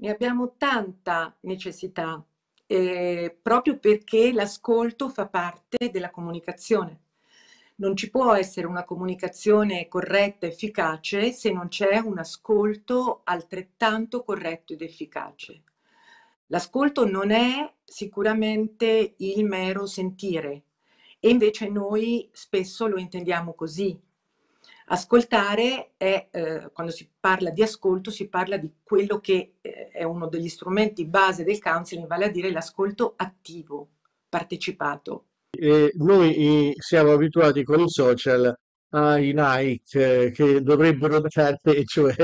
ne abbiamo tanta necessità, eh, proprio perché l'ascolto fa parte della comunicazione. Non ci può essere una comunicazione corretta, efficace, se non c'è un ascolto altrettanto corretto ed efficace. L'ascolto non è sicuramente il mero sentire, e invece noi spesso lo intendiamo così, Ascoltare è, eh, quando si parla di ascolto, si parla di quello che eh, è uno degli strumenti base del counseling, vale a dire l'ascolto attivo, partecipato. E noi eh, siamo abituati con i social ai Nike eh, che dovrebbero dare, cioè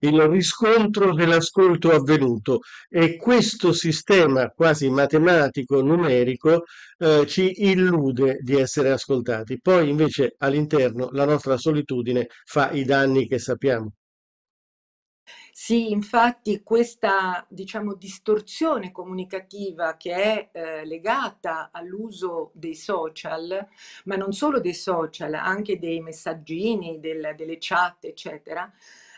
il riscontro dell'ascolto avvenuto e questo sistema quasi matematico, numerico, eh, ci illude di essere ascoltati. Poi invece all'interno la nostra solitudine fa i danni che sappiamo. Sì, infatti questa diciamo, distorsione comunicativa che è eh, legata all'uso dei social, ma non solo dei social, anche dei messaggini, del, delle chat, eccetera,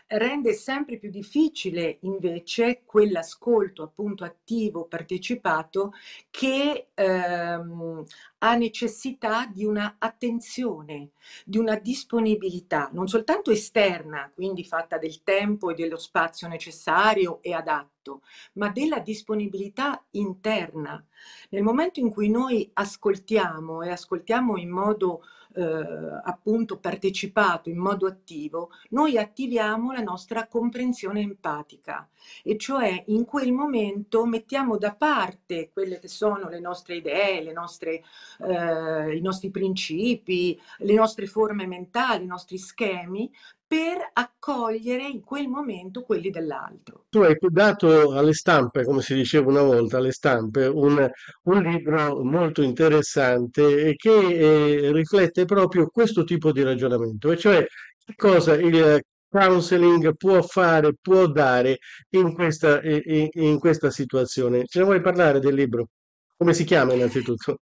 rende sempre più difficile invece quell'ascolto appunto attivo, partecipato, che ehm, ha necessità di una attenzione, di una disponibilità, non soltanto esterna, quindi fatta del tempo e dello spazio necessario e adatto, fatto, ma della disponibilità interna. Nel momento in cui noi ascoltiamo e ascoltiamo in modo eh, appunto partecipato, in modo attivo, noi attiviamo la nostra comprensione empatica e cioè in quel momento mettiamo da parte quelle che sono le nostre idee, le nostre, eh, i nostri principi, le nostre forme mentali, i nostri schemi per accogliere in quel momento quelli dell'altro. Tu hai dato alle stampe, come si diceva una volta, alle stampe, un, un libro molto interessante che eh, riflette proprio questo tipo di ragionamento, e cioè che cosa il counseling può fare, può dare in questa, in, in questa situazione. Ce ne vuoi parlare del libro? Come si chiama innanzitutto?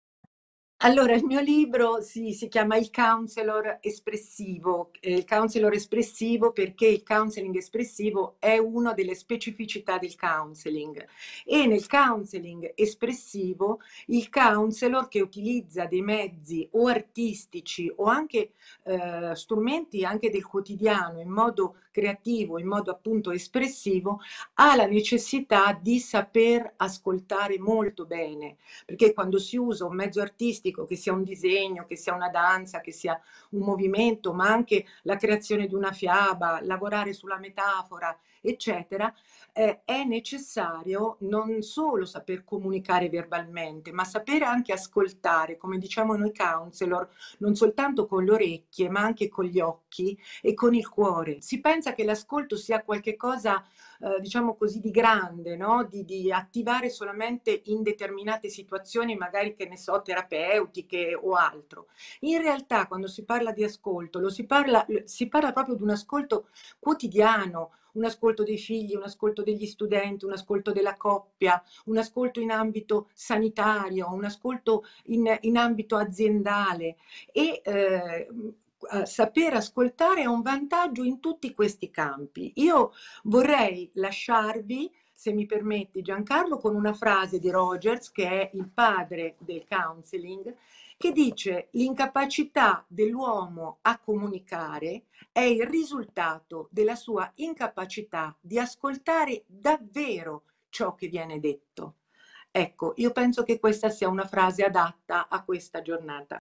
Allora, il mio libro si, si chiama Il counselor espressivo, eh, il counselor espressivo perché il counseling espressivo è una delle specificità del counseling e nel counseling espressivo il counselor che utilizza dei mezzi o artistici o anche eh, strumenti anche del quotidiano in modo creativo, in modo appunto espressivo, ha la necessità di saper ascoltare molto bene, perché quando si usa un mezzo artistico artistico, che sia un disegno, che sia una danza, che sia un movimento, ma anche la creazione di una fiaba, lavorare sulla metafora, eccetera, eh, è necessario non solo saper comunicare verbalmente, ma sapere anche ascoltare, come diciamo noi counselor, non soltanto con le orecchie, ma anche con gli occhi e con il cuore. Si pensa che l'ascolto sia qualcosa, eh, diciamo così, di grande, no? di, di attivare solamente in determinate situazioni, magari che ne so, terapeuta terapeutiche o altro. In realtà quando si parla di ascolto, si parla, si parla proprio di un ascolto quotidiano, un ascolto dei figli, un ascolto degli studenti, un ascolto della coppia, un ascolto in ambito sanitario, un ascolto in, in ambito aziendale e eh, saper ascoltare è un vantaggio in tutti questi campi. Io vorrei lasciarvi se mi permetti Giancarlo, con una frase di Rogers, che è il padre del counseling, che dice l'incapacità dell'uomo a comunicare è il risultato della sua incapacità di ascoltare davvero ciò che viene detto. Ecco, io penso che questa sia una frase adatta a questa giornata.